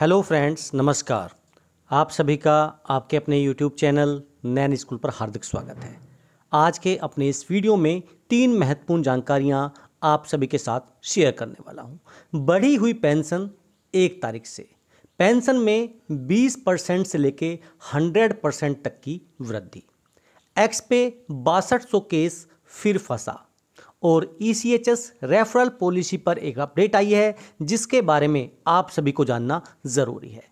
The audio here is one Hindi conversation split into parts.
हेलो फ्रेंड्स नमस्कार आप सभी का आपके अपने यूट्यूब चैनल नैन स्कूल पर हार्दिक स्वागत है आज के अपने इस वीडियो में तीन महत्वपूर्ण जानकारियां आप सभी के साथ शेयर करने वाला हूं। बढ़ी हुई पेंशन एक तारीख से पेंशन में 20 परसेंट से लेकर 100 परसेंट तक की वृद्धि एक्स पे बासठ केस फिर फंसा और E C H S referral policy पर एक अपडेट आई है जिसके बारे में आप सभी को जानना ज़रूरी है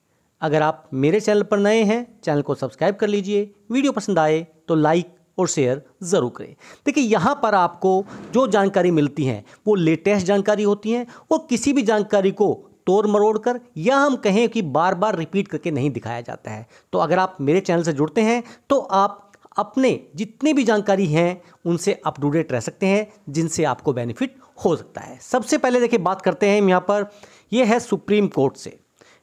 अगर आप मेरे चैनल पर नए हैं चैनल को सब्सक्राइब कर लीजिए वीडियो पसंद आए तो लाइक और शेयर ज़रूर करें देखिए यहाँ पर आपको जो जानकारी मिलती हैं वो लेटेस्ट जानकारी होती हैं और किसी भी जानकारी को तोड़ मरोड़ कर या हम कहें कि बार बार रिपीट करके नहीं दिखाया जाता है तो अगर आप मेरे चैनल से जुड़ते हैं तो आप अपने जितने भी जानकारी हैं उनसे अप टू रह सकते हैं जिनसे आपको बेनिफिट हो सकता है सबसे पहले देखिए बात करते हैं हम यहाँ पर यह है सुप्रीम कोर्ट से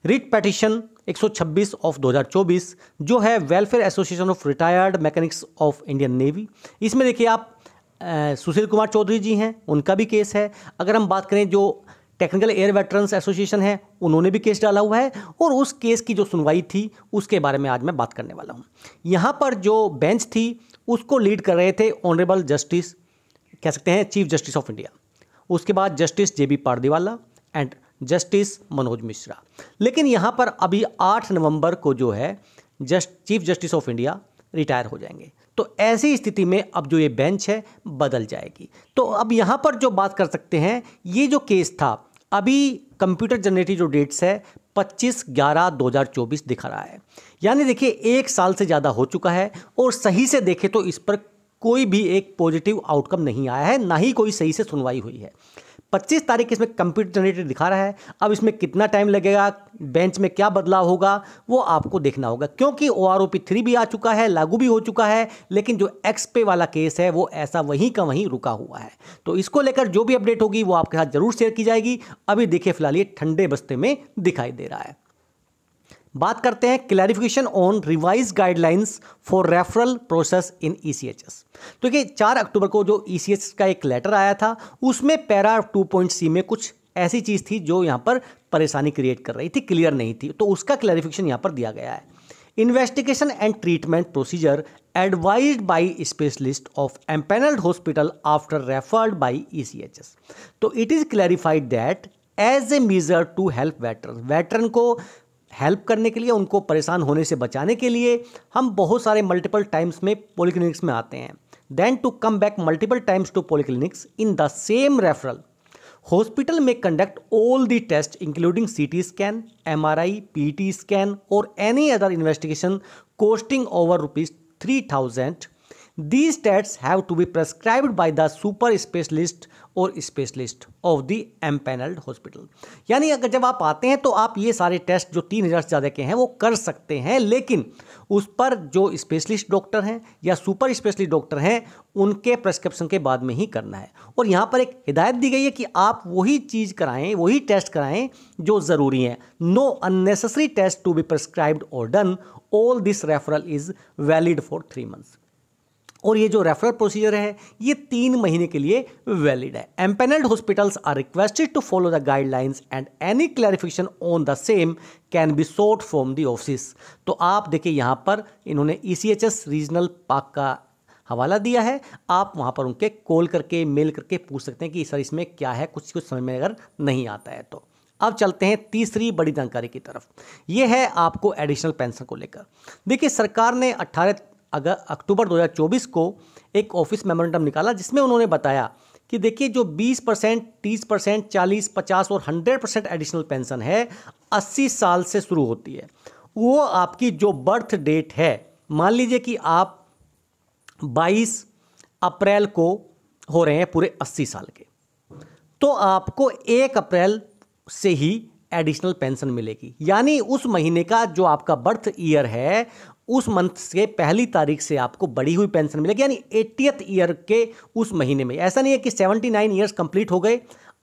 रिट पटिशन 126 ऑफ 2024 जो है welfare association of retired mechanics of Indian navy इसमें देखिए आप सुशील कुमार चौधरी जी हैं उनका भी केस है अगर हम बात करें जो टेक्निकल एयर वेटरन्स एसोसिएशन है उन्होंने भी केस डाला हुआ है और उस केस की जो सुनवाई थी उसके बारे में आज मैं बात करने वाला हूँ यहाँ पर जो बेंच थी उसको लीड कर रहे थे ऑनरेबल जस्टिस कह सकते हैं चीफ जस्टिस ऑफ इंडिया उसके बाद justice J B Pardiwala and justice Manoj Mishra लेकिन यहाँ पर अभी आठ नवंबर को जो है just chief justice of India retire हो जाएंगे तो ऐसी स्थिति में अब जो ये बेंच है बदल जाएगी तो अब यहाँ पर जो बात कर सकते हैं ये जो केस था अभी कंप्यूटर जनरेटेड जो डेट्स है 25 ग्यारह 2024 दिखा रहा है यानी देखिए एक साल से ज़्यादा हो चुका है और सही से देखें तो इस पर कोई भी एक पॉजिटिव आउटकम नहीं आया है ना ही कोई सही से सुनवाई हुई है 25 तारीख इसमें कंप्यूटर जनरेटेड दिखा रहा है अब इसमें कितना टाइम लगेगा बेंच में क्या बदलाव होगा वो आपको देखना होगा क्योंकि O R O P three भी आ चुका है लागू भी हो चुका है लेकिन जो एक्स पे वाला केस है वो ऐसा वहीं का वहीं रुका हुआ है तो इसको लेकर जो भी अपडेट होगी वो आपके साथ जरूर शेयर की जाएगी अभी देखिए फिलहाल ये ठंडे बस्ते में दिखाई दे रहा है बात करते हैं clarification on revise guidelines for referral process in E C H S तो ये चार अक्टूबर को जो ई सी एच का एक लेटर आया था उसमें पैरा टू पॉइंट सी में कुछ ऐसी चीज़ थी जो यहां पर परेशानी क्रिएट कर रही थी क्लियर नहीं थी तो उसका क्लैरिफिकेशन यहां पर दिया गया है investigation and treatment procedure advise by specialist of empanelled hospital after referred by E C H S तो it is clarified that as a measure to help वेटर वेटरन को हेल्प करने के लिए उनको परेशान होने से बचाने के लिए हम बहुत सारे मल्टीपल टाइम्स में पॉलिक्लिनिक्स में आते हैं then to come back multiple times to polyclinics in the same referral hospital में conduct all the test including C T scan M R I P T scan और any other investigation costing over rupees three thousand these test have to be prescribed by the super specialist और specialist of the empanelled hospital यानी अगर जब आप आते हैं तो आप ये सारे टेस्ट जो तीन हज़ार से ज़्यादा के हैं वो कर सकते हैं लेकिन उस पर जो स्पेशलिस्ट डॉक्टर हैं या सुपर स्पेशलिस्ट डॉक्टर हैं उनके प्रेस्क्रिप्शन के बाद में ही करना है और यहाँ पर एक हिदायत दी गई है कि आप वही चीज़ कराएं वही टेस्ट कराएं जो ज़रूरी हैं no unnecessary test to be prescribed और done all this referral is valid for three months और ये जो रेफरल प्रोसीजर है ये तीन महीने के लिए वैलिड है empanelled hospitals are requested to follow the guidelines and any clarification on the same can be sought from the office तो आप देखिए यहाँ पर इन्होंने ई रीजनल पार्क का हवाला दिया है आप वहाँ पर उनके कॉल करके मेल करके पूछ सकते हैं कि सर इसमें क्या है कुछ कुछ समझ में अगर नहीं आता है तो अब चलते हैं तीसरी बड़ी जानकारी की तरफ यह है आपको एडिशनल पेंशन को लेकर देखिए सरकार ने अगर अक्टूबर 2024 को एक ऑफिस मेमोरेंडम निकाला जिसमें उन्होंने बताया कि देखिए जो 20 परसेंट तीस परसेंट चालीस पचास और 100 परसेंट एडिशनल पेंशन है 80 साल से शुरू होती है वो आपकी जो बर्थ डेट है मान लीजिए कि आप 22 अप्रैल को हो रहे हैं पूरे 80 साल के तो आपको 1 अप्रैल से ही एडिशनल पेंशन मिलेगी यानी उस महीने का जो आपका बर्थ ईयर है उस मंथ से पहली तारीख से आपको बढ़ी हुई पेंशन मिलेगी यानी एट्टियथ ईयर के उस महीने में ऐसा नहीं है कि सेवेंटी नाइन ईयर्स कंप्लीट हो गए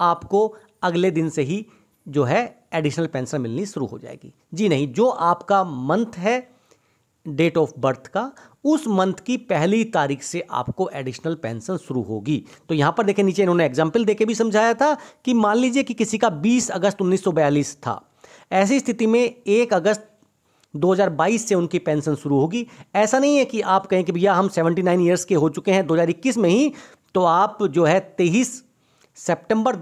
आपको अगले दिन से ही जो है एडिशनल पेंशन मिलनी शुरू हो जाएगी जी नहीं जो आपका मंथ है डेट ऑफ बर्थ का उस मंथ की पहली तारीख से आपको एडिशनल पेंशन शुरू होगी तो यहाँ पर देखें नीचे इन्होंने एग्जाम्पल देके भी समझाया था कि मान लीजिए कि किसी का 20 अगस्त 1942 था ऐसी स्थिति में 1 अगस्त 2022 से उनकी पेंशन शुरू होगी ऐसा नहीं है कि आप कहें कि भैया हम 79 ईयर्स के हो चुके हैं 2021 में ही तो आप जो है तेईस सितंबर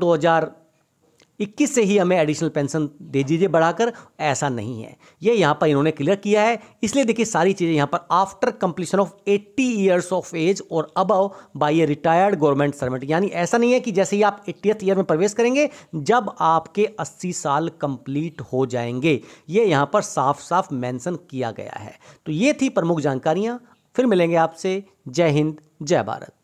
इक्कीस से ही हमें एडिशनल पेंशन दे दीजिए बढ़ाकर ऐसा नहीं है ये यहाँ पर इन्होंने क्लियर किया है इसलिए देखिए सारी चीज़ें यहाँ पर after completion of 80 years of age और above by a retired government servant यानी ऐसा नहीं है कि जैसे ही आप एट्टीथ ईयर में प्रवेश करेंगे जब आपके अस्सी साल कंप्लीट हो जाएंगे ये यहाँ पर साफ साफ मैंसन किया गया है तो ये थी प्रमुख जानकारियाँ फिर मिलेंगे आपसे जय हिंद जय भारत